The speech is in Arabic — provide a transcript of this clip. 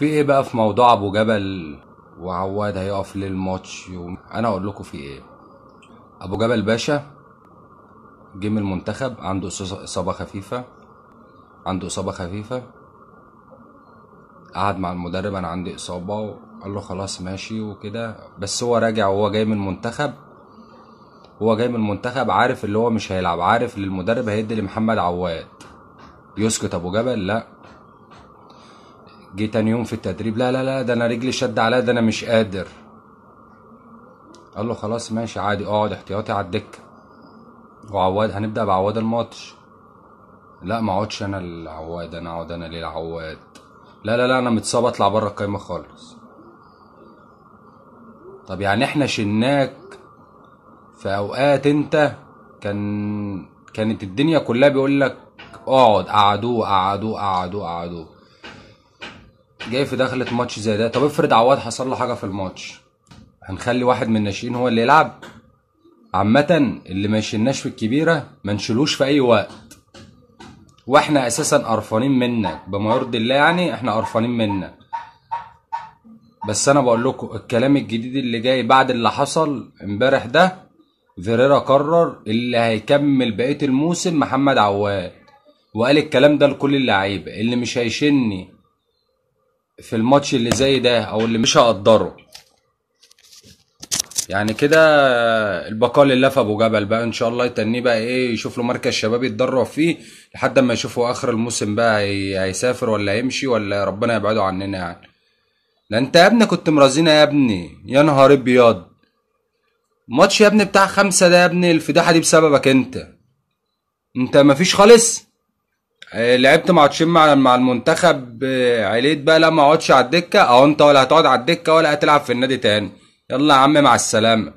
في ايه بقى في موضوع ابو جبل وعواد هيقف للماتش يوم انا اقول لكم في ايه ابو جبل باشا جيم المنتخب عنده اصابه خفيفه عنده اصابه خفيفه قعد مع المدرب انا عندي اصابه وقال له خلاص ماشي وكده بس هو راجع وهو جاي من المنتخب هو جاي من المنتخب عارف اللي هو مش هيلعب عارف للمدرب المدرب هيدي لمحمد عواد يسكت ابو جبل لا جه تاني يوم في التدريب لا لا لا ده انا رجلي شد عليا ده انا مش قادر قال له خلاص ماشي عادي اقعد احتياطي على الدكه وعواد هنبدا بعواد الماتش لا ما اقعدش انا العواد انا اقعد انا ليه العواد لا لا لا انا متصاب اطلع بره القايمه خالص طب يعني احنا شناك في اوقات انت كان كانت الدنيا كلها بيقول لك اقعد قعدوه قعدوه قعدوه قعدوه جاي في دخلة ماتش زي ده طب افرض عواد حصل له حاجه في الماتش هنخلي واحد من الناشئين هو اللي يلعب عامة اللي ما يشيلناش في الكبيرة ما نشيلوش في أي وقت واحنا أساسا قرفانين منك بما يرضي الله يعني احنا قرفانين منك بس أنا بقول لكم الكلام الجديد اللي جاي بعد اللي حصل امبارح ده فيريرا قرر اللي هيكمل بقية الموسم محمد عواد وقال الكلام ده لكل اللعيبة اللي مش هيشني في الماتش اللي زي ده او اللي مش هقدره يعني كده البقاء لله في ابو جبل بقى ان شاء الله يتنيه بقى ايه يشوف له مركز شباب يتدرب فيه لحد ما يشوفوا اخر الموسم بقى هيسافر ولا هيمشي ولا ربنا يبعده عننا يعني لا انت يا ابني كنت مرازينا يا ابني يا نهار ابيض ماتش يا ابني بتاع خمسة ده يا ابني الفضيحة دي بسببك انت انت مفيش خالص آه، لعبت ماتشين مع مع المنتخب آه، عليت بقى لا ما اقعدش على الدكه اهو انت ولا هتقعد على الدكه ولا هتلعب في النادي تاني يلا يا عم مع السلامه